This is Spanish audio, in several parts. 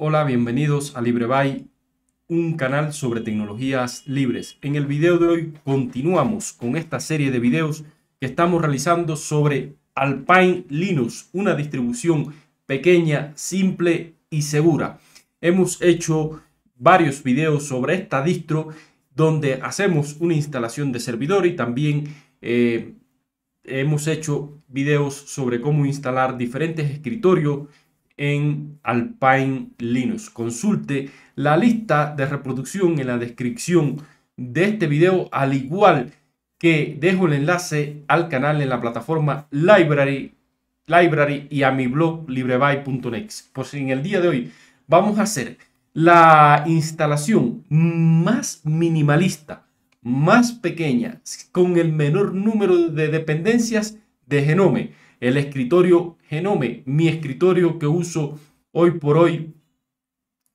Hola, bienvenidos a LibreBay, un canal sobre tecnologías libres. En el video de hoy continuamos con esta serie de videos que estamos realizando sobre Alpine Linux, una distribución pequeña, simple y segura. Hemos hecho varios videos sobre esta distro donde hacemos una instalación de servidor y también eh, hemos hecho videos sobre cómo instalar diferentes escritorios en Alpine Linux. Consulte la lista de reproducción en la descripción de este video, al igual que dejo el enlace al canal en la plataforma Library, Library y a mi blog next Pues en el día de hoy vamos a hacer la instalación más minimalista, más pequeña, con el menor número de dependencias de Genome el escritorio Genome, mi escritorio que uso hoy por hoy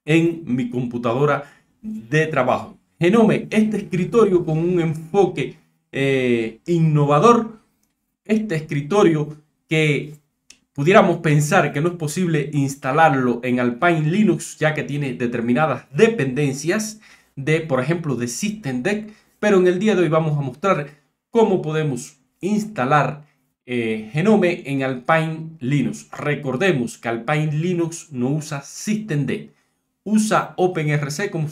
en mi computadora de trabajo. Genome, este escritorio con un enfoque eh, innovador, este escritorio que pudiéramos pensar que no es posible instalarlo en Alpine Linux ya que tiene determinadas dependencias de, por ejemplo, de System Deck, pero en el día de hoy vamos a mostrar cómo podemos instalar eh, genome en Alpine Linux. Recordemos que Alpine Linux no usa systemd, usa OpenRC como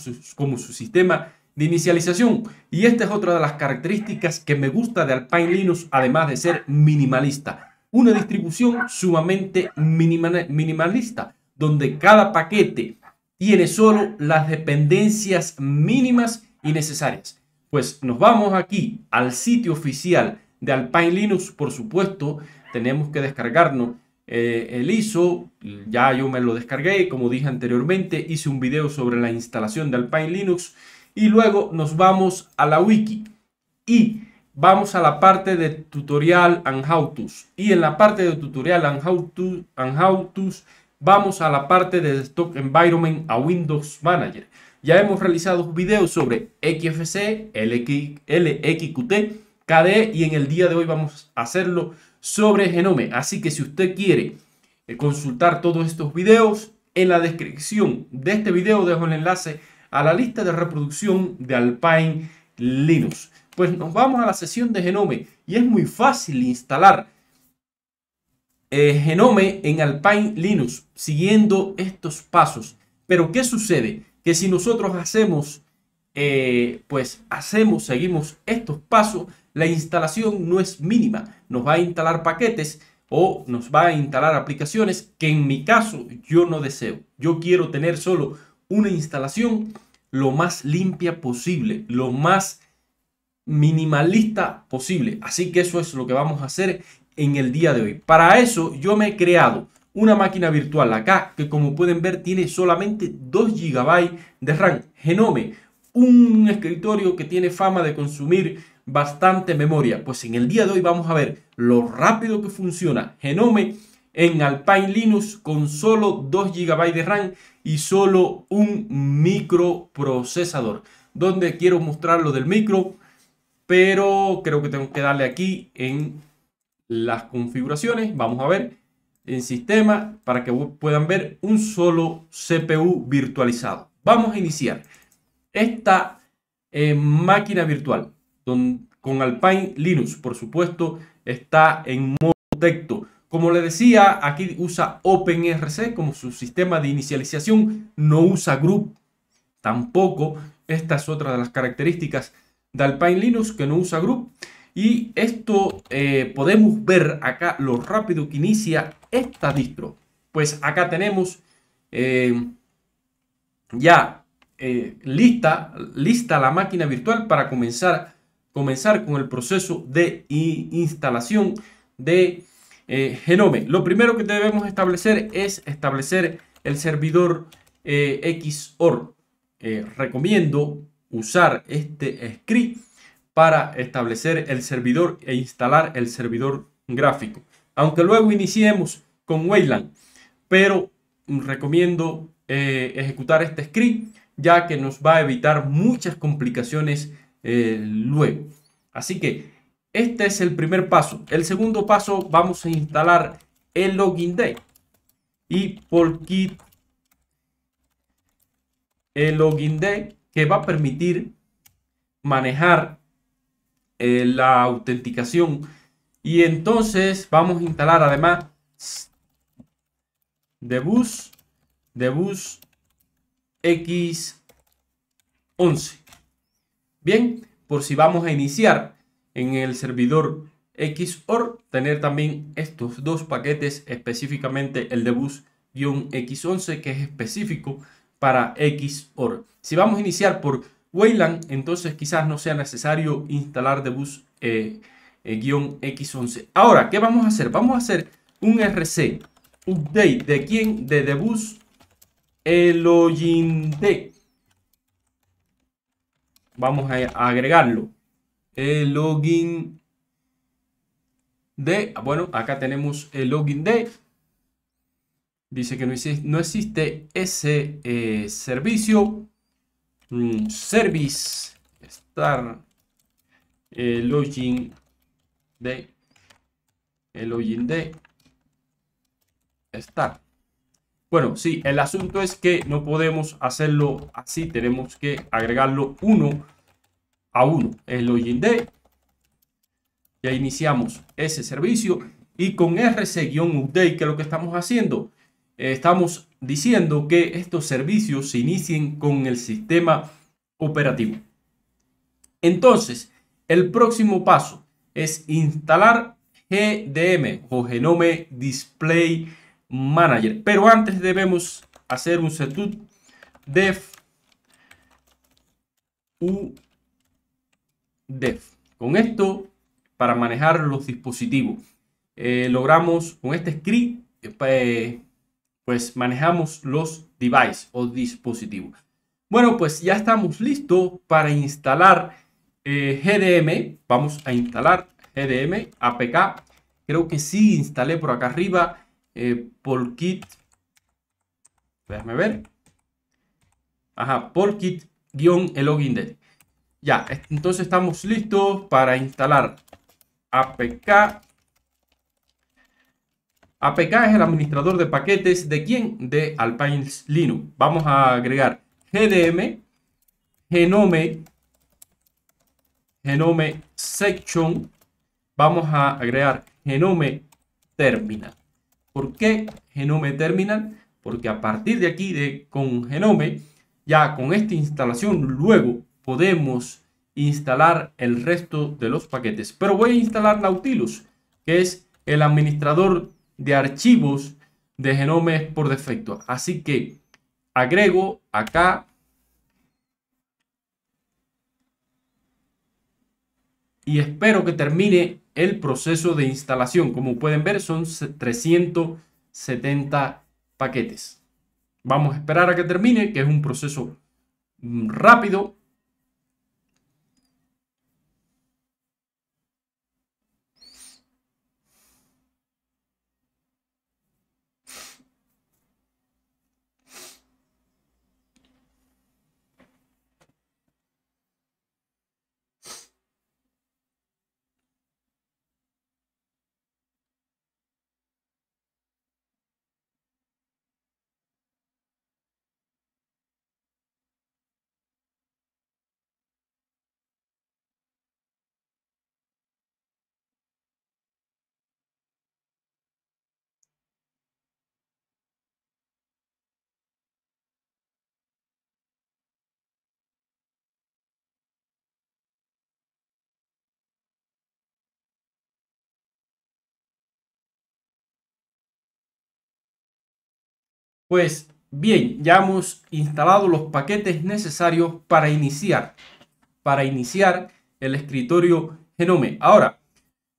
su, sistema de inicialización. Y esta es otra de las características que me gusta de Alpine Linux, además de ser minimalista. Una distribución sumamente minimalista, donde cada paquete tiene solo las dependencias mínimas y necesarias. Pues nos vamos aquí al sitio oficial de Alpine Linux, por supuesto, tenemos que descargarnos eh, el ISO, ya yo me lo descargué, como dije anteriormente, hice un video sobre la instalación de Alpine Linux y luego nos vamos a la wiki y vamos a la parte de tutorial and how to. y en la parte de tutorial and how, to, and how vamos a la parte de stock environment a Windows Manager. Ya hemos realizado videos sobre XFC, LX, LXQT, y en el día de hoy vamos a hacerlo sobre Genome. Así que si usted quiere eh, consultar todos estos videos, en la descripción de este video dejo el enlace a la lista de reproducción de Alpine Linux. Pues nos vamos a la sesión de Genome y es muy fácil instalar eh, Genome en Alpine Linux siguiendo estos pasos. Pero ¿qué sucede? Que si nosotros hacemos, eh, pues hacemos, seguimos estos pasos, la instalación no es mínima. Nos va a instalar paquetes o nos va a instalar aplicaciones que en mi caso yo no deseo. Yo quiero tener solo una instalación lo más limpia posible, lo más minimalista posible. Así que eso es lo que vamos a hacer en el día de hoy. Para eso yo me he creado una máquina virtual acá que como pueden ver tiene solamente 2 GB de RAM. Genome, un escritorio que tiene fama de consumir bastante memoria. Pues en el día de hoy vamos a ver lo rápido que funciona Genome en Alpine Linux con solo 2 GB de RAM y solo un microprocesador. Donde quiero mostrar lo del micro, pero creo que tengo que darle aquí en las configuraciones. Vamos a ver en sistema para que puedan ver un solo CPU virtualizado. Vamos a iniciar esta eh, máquina virtual con Alpine Linux, por supuesto, está en modo texto. Como le decía, aquí usa OpenRC como su sistema de inicialización, no usa group tampoco. Esta es otra de las características de Alpine Linux que no usa group. Y esto eh, podemos ver acá lo rápido que inicia esta distro. Pues acá tenemos eh, ya eh, lista, lista la máquina virtual para comenzar comenzar con el proceso de instalación de eh, Genome. Lo primero que debemos establecer es establecer el servidor Xorg. Eh, XOR. Eh, recomiendo usar este script para establecer el servidor e instalar el servidor gráfico. Aunque luego iniciemos con Wayland, pero recomiendo ejecutar este script ya que nos va a evitar muchas complicaciones eh, luego. Así que este es el primer paso. El segundo paso, vamos a instalar el login day y por kit el login day que va a permitir manejar eh, la autenticación y entonces vamos a instalar además debus bus x11 Bien, por si vamos a iniciar en el servidor XOR, tener también estos dos paquetes, específicamente el de bus-x11 que es específico para XOR. Si vamos a iniciar por Wayland, entonces quizás no sea necesario instalar de bus X11. Ahora, ¿qué vamos a hacer? Vamos a hacer un RC update de quién? De debus eloginde vamos a agregarlo. El login de, bueno, acá tenemos el login de. Dice que no existe, ese eh, servicio. Mm, service Star el eh, login de el login de Star. Bueno, sí, el asunto es que no podemos hacerlo así, tenemos que agregarlo uno a uno. El login ya iniciamos ese servicio y con rc-update, que es lo que estamos haciendo, eh, estamos diciendo que estos servicios se inicien con el sistema operativo. Entonces, el próximo paso es instalar GDM o Genome Display manager. Pero antes debemos hacer un setup def u def. Con esto, para manejar los dispositivos, eh, logramos con este script, eh, pues manejamos los device o dispositivos. Bueno, pues ya estamos listos para instalar eh, GDM. Vamos a instalar GDM APK. Creo que sí instalé por acá arriba eh, Polkit, déjame ver, ajá, Polkit-el login de. Ya, entonces estamos listos para instalar APK. APK es el administrador de paquetes de quién? De alpine Linux. Vamos a agregar GDM, Genome, Genome Section. Vamos a agregar Genome Terminal. ¿Por qué Genome Terminal? Porque a partir de aquí, de, con Genome, ya con esta instalación, luego podemos instalar el resto de los paquetes. Pero voy a instalar Nautilus, que es el administrador de archivos de Genome por defecto. Así que agrego acá y espero que termine el proceso de instalación. Como pueden ver, son 370 paquetes. Vamos a esperar a que termine, que es un proceso mm, rápido, Pues bien, ya hemos instalado los paquetes necesarios para iniciar, para iniciar el escritorio Genome. Ahora,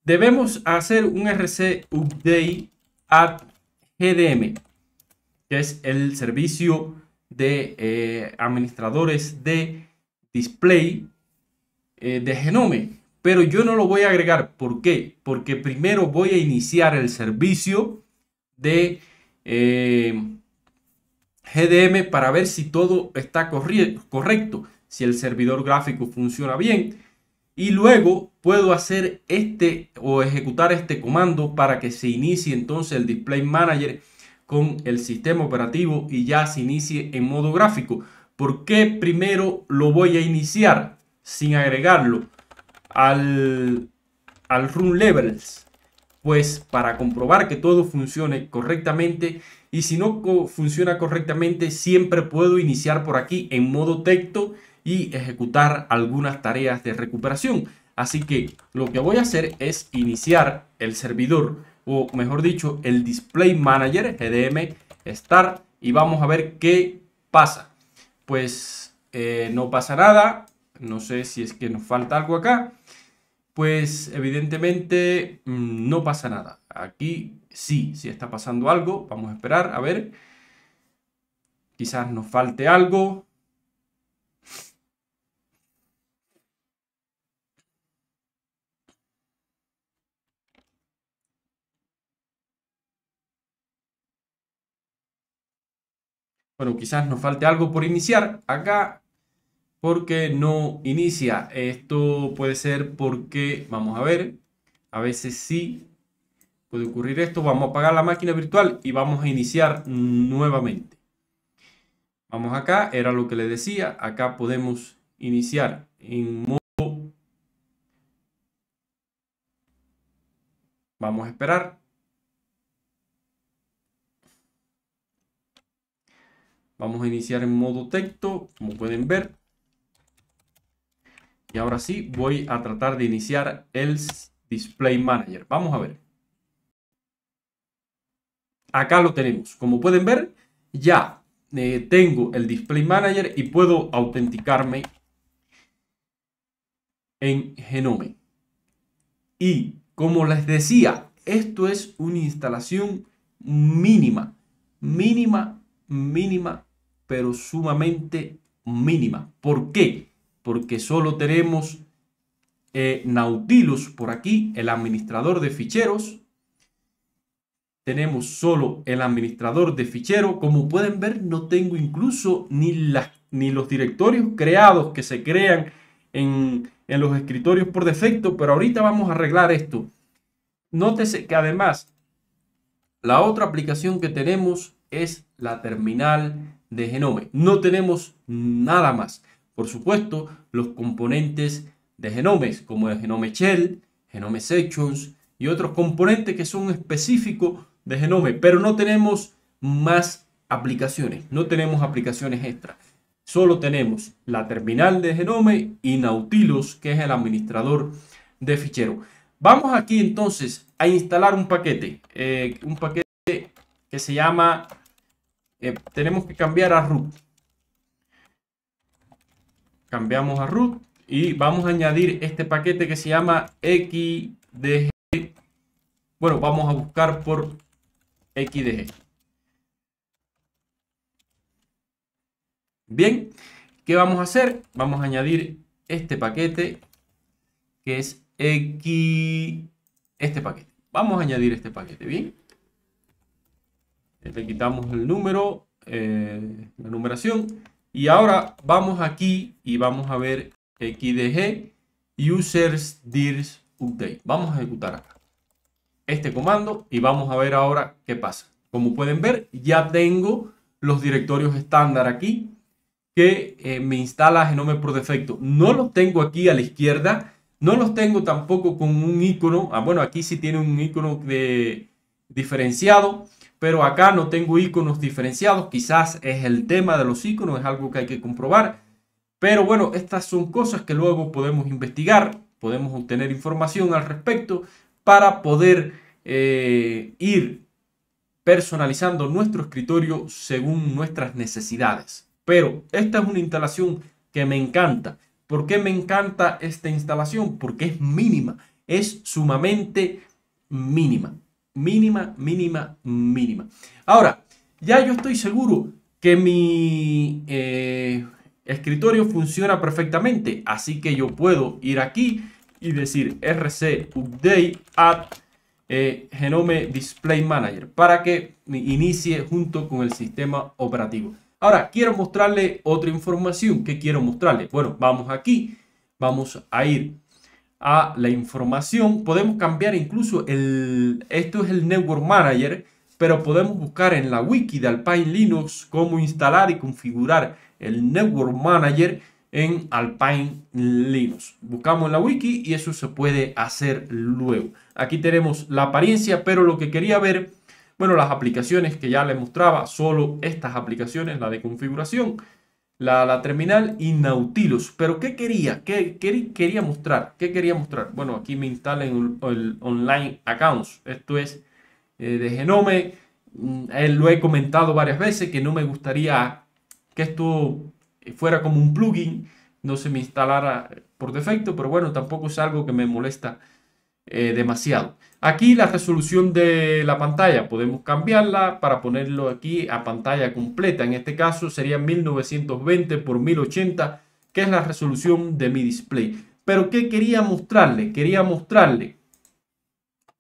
debemos hacer un RC update at GDM, que es el servicio de eh, administradores de display eh, de Genome. Pero yo no lo voy a agregar. ¿Por qué? Porque primero voy a iniciar el servicio de eh, GDM para ver si todo está correcto, si el servidor gráfico funciona bien. Y luego puedo hacer este o ejecutar este comando para que se inicie entonces el Display Manager con el sistema operativo y ya se inicie en modo gráfico. ¿Por qué primero lo voy a iniciar sin agregarlo al, al Run Levels? Pues para comprobar que todo funcione correctamente y si no funciona correctamente siempre puedo iniciar por aquí en modo texto y ejecutar algunas tareas de recuperación. Así que lo que voy a hacer es iniciar el servidor o mejor dicho el Display Manager GDM Start y vamos a ver qué pasa. Pues eh, no pasa nada, no sé si es que nos falta algo acá. Pues evidentemente mm, no pasa nada. Aquí sí, sí está pasando algo. Vamos a esperar, a ver. Quizás nos falte algo. Bueno, quizás nos falte algo por iniciar acá porque no inicia. Esto puede ser porque, vamos a ver, a veces sí, Puede ocurrir esto, vamos a apagar la máquina virtual y vamos a iniciar nuevamente. Vamos acá, era lo que le decía, acá podemos iniciar en modo... Vamos a esperar. Vamos a iniciar en modo texto, como pueden ver. Y ahora sí, voy a tratar de iniciar el Display Manager. Vamos a ver acá lo tenemos. Como pueden ver, ya eh, tengo el Display Manager y puedo autenticarme en Genome. Y como les decía, esto es una instalación mínima, mínima, mínima, pero sumamente mínima. ¿Por qué? Porque solo tenemos eh, Nautilus por aquí, el administrador de ficheros, tenemos solo el administrador de fichero. Como pueden ver, no tengo incluso ni, las, ni los directorios creados que se crean en, los escritorios por defecto, pero ahorita vamos a arreglar esto. Nótese que además, la otra aplicación que tenemos es la terminal de Genome. No tenemos nada más. Por supuesto, los componentes de Genomes, como el Genome Shell, Genome Sections, y otros componentes que son específicos de Genome, pero no tenemos más aplicaciones, no tenemos aplicaciones extra. Solo tenemos la terminal de Genome y Nautilus, que es el administrador de fichero. Vamos aquí entonces a instalar un paquete, eh, un paquete que se llama, eh, tenemos que cambiar a root. Cambiamos a root y vamos a añadir este paquete que se llama xdg. Bueno, vamos a buscar por XDG. Bien, ¿qué vamos a hacer? Vamos a añadir este paquete que es X... Este paquete. Vamos a añadir este paquete, ¿bien? Le quitamos el número, eh, la numeración. Y ahora vamos aquí y vamos a ver XDG users dirs update. Vamos a ejecutar acá este comando y vamos a ver ahora qué pasa. Como pueden ver, ya tengo los directorios estándar aquí que eh, me instala Genome por defecto. No los tengo aquí a la izquierda, no los tengo tampoco con un icono. Ah, bueno, aquí sí tiene un icono de diferenciado, pero acá no tengo iconos diferenciados. Quizás es el tema de los iconos, es algo que hay que comprobar. Pero bueno, estas son cosas que luego podemos investigar, podemos obtener información al respecto para poder eh, ir personalizando nuestro escritorio según nuestras necesidades. Pero esta es una instalación que me encanta. ¿Por qué me encanta esta instalación? Porque es mínima, es sumamente mínima, mínima, mínima, mínima. Ahora, ya yo estoy seguro que mi eh, escritorio funciona perfectamente, así que yo puedo ir aquí y decir rc update app eh, genome display manager para que inicie junto con el sistema operativo. Ahora, quiero mostrarle otra información. que quiero mostrarle? Bueno, vamos aquí. Vamos a ir a la información. Podemos cambiar incluso el... Esto es el Network Manager, pero podemos buscar en la wiki de Alpine Linux cómo instalar y configurar el Network Manager en Alpine Linux. Buscamos en la wiki y eso se puede hacer luego. Aquí tenemos la apariencia, pero lo que quería ver, bueno, las aplicaciones que ya les mostraba, solo estas aplicaciones, la de configuración, la, terminal y Nautilus. Pero ¿qué quería? ¿Qué, quería mostrar? ¿Qué quería mostrar? Bueno, aquí me instalan el, online accounts. Esto es eh, de Genome. él mm, eh, lo he comentado varias veces que no me gustaría que esto fuera como un plugin, no se me instalara por defecto, pero bueno, tampoco es algo que me molesta eh, demasiado. Aquí la resolución de la pantalla, podemos cambiarla para ponerlo aquí a pantalla completa. En este caso sería 1920 x 1080, que es la resolución de mi display. Pero ¿qué quería mostrarle? Quería mostrarle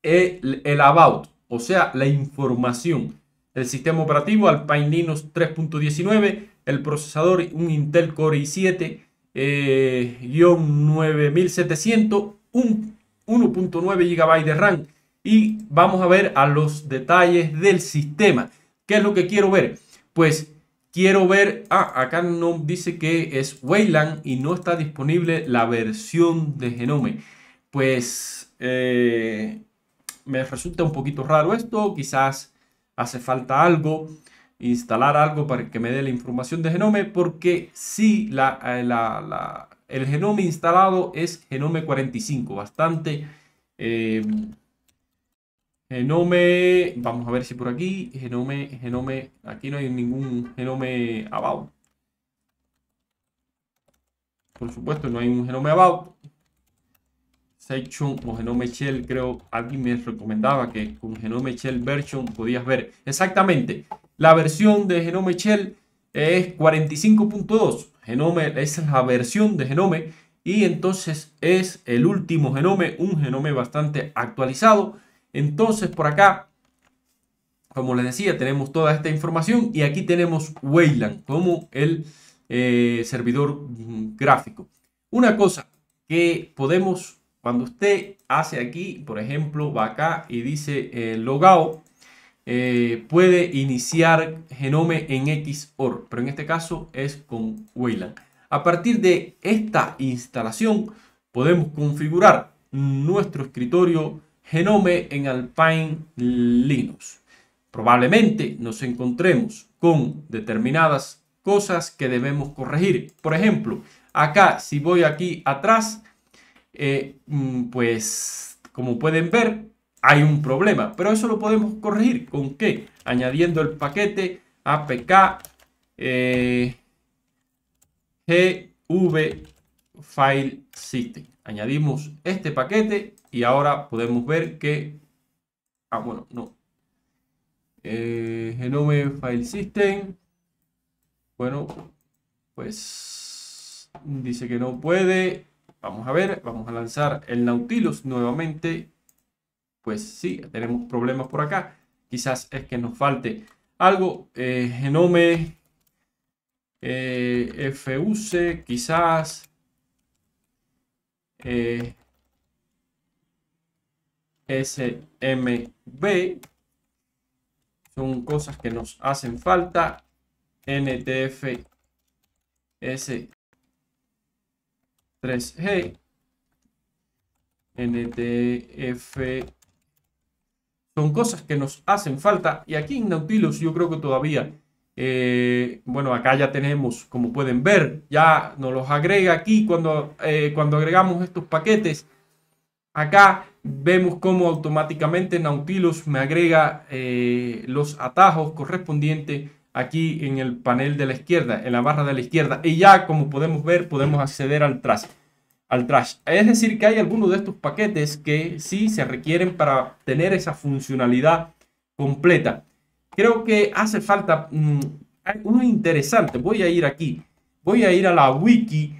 el, about, o sea, la información. El sistema operativo Alpine Linux 3.19 el procesador, un Intel Core i7, eh, 9700, 1.9 GB de RAM. Y vamos a ver a los detalles del sistema. ¿Qué es lo que quiero ver? Pues quiero ver, ah, acá no dice que es Wayland y no está disponible la versión de Genome. Pues eh, me resulta un poquito raro esto, quizás hace falta algo instalar algo para que me dé la información de genome, porque si eh, la, el genome instalado es genome 45, bastante... Em, genome, vamos a ver si por aquí, genome, genome, aquí no hay ningún genome about. Por supuesto, no hay un genome about. Section o genome shell, creo, alguien me recomendaba que con genome shell version podías ver exactamente la versión de Genome Shell es 45.2. Genome es la versión de Genome y entonces es el último genome, un genome bastante actualizado. Entonces por acá, como les decía, tenemos toda esta información y aquí tenemos Wayland como el eh, servidor mm, gráfico. Una cosa que podemos, cuando usted hace aquí, por ejemplo, va acá y dice eh, logout, eh, puede iniciar Genome en XOR, pero en este caso es con Wayland. A partir de esta instalación podemos configurar nuestro escritorio Genome en Alpine Linux. Probablemente nos encontremos con determinadas cosas que debemos corregir. Por ejemplo, acá si voy aquí atrás, eh, mm, pues como pueden ver, hay un problema. Pero eso lo podemos corregir. ¿Con qué? Añadiendo el paquete apk eh, file system. Añadimos este paquete y ahora podemos ver que... Ah, bueno, no. Eh, genome file system. Bueno, pues dice que no puede. Vamos a ver, vamos a lanzar el Nautilus nuevamente pues sí, tenemos problemas por acá. Quizás es que nos falte algo. Eh, genome eh, FUC, quizás. Eh, SMB. Son cosas que nos hacen falta. NTF S3G. NTF son cosas que nos hacen falta. Y aquí en Nautilus yo creo que todavía, eh, bueno, acá ya tenemos, como pueden ver, ya nos los agrega aquí cuando, eh, cuando agregamos estos paquetes. Acá vemos cómo automáticamente Nautilus me agrega eh, los atajos correspondientes aquí en el panel de la izquierda, en la barra de la izquierda. Y ya como podemos ver, podemos acceder al trazo al trash. Es decir, que hay algunos de estos paquetes que sí se requieren para tener esa funcionalidad completa. Creo que hace falta mm, uno interesante. Voy a ir aquí. Voy a ir a la wiki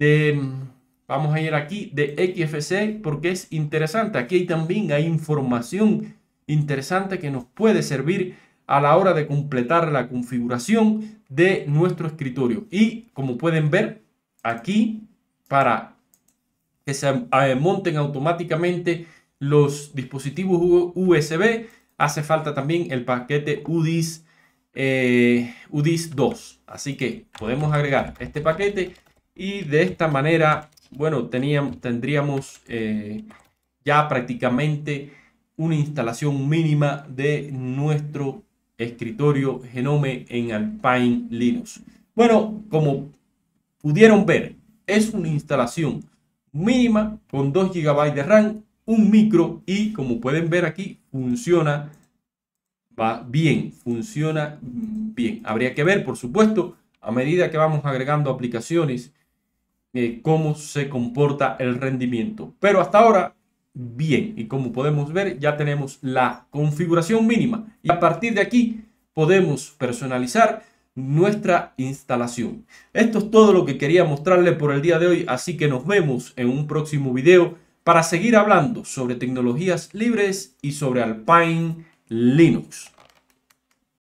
de... Mm, vamos a ir aquí de XFC porque es interesante. Aquí también hay información interesante que nos puede servir a la hora de completar la configuración de nuestro escritorio. Y como pueden ver, aquí para que se eh, monten automáticamente los dispositivos USB. Hace falta también el paquete UDIS, eh, UDIS 2. Así que podemos agregar este paquete y de esta manera, bueno, teníamos, tendríamos eh, ya prácticamente una instalación mínima de nuestro escritorio Genome en Alpine Linux. Bueno, como pudieron ver, es una instalación mínima con 2 GB de RAM, un micro y como pueden ver aquí funciona va bien, funciona bien. Habría que ver, por supuesto, a medida que vamos agregando aplicaciones, eh, cómo se comporta el rendimiento. Pero hasta ahora, bien. Y como podemos ver, ya tenemos la configuración mínima. Y a partir de aquí podemos personalizar nuestra instalación. Esto es todo lo que quería mostrarle por el día de hoy, así que nos vemos en un próximo video para seguir hablando sobre tecnologías libres y sobre Alpine Linux.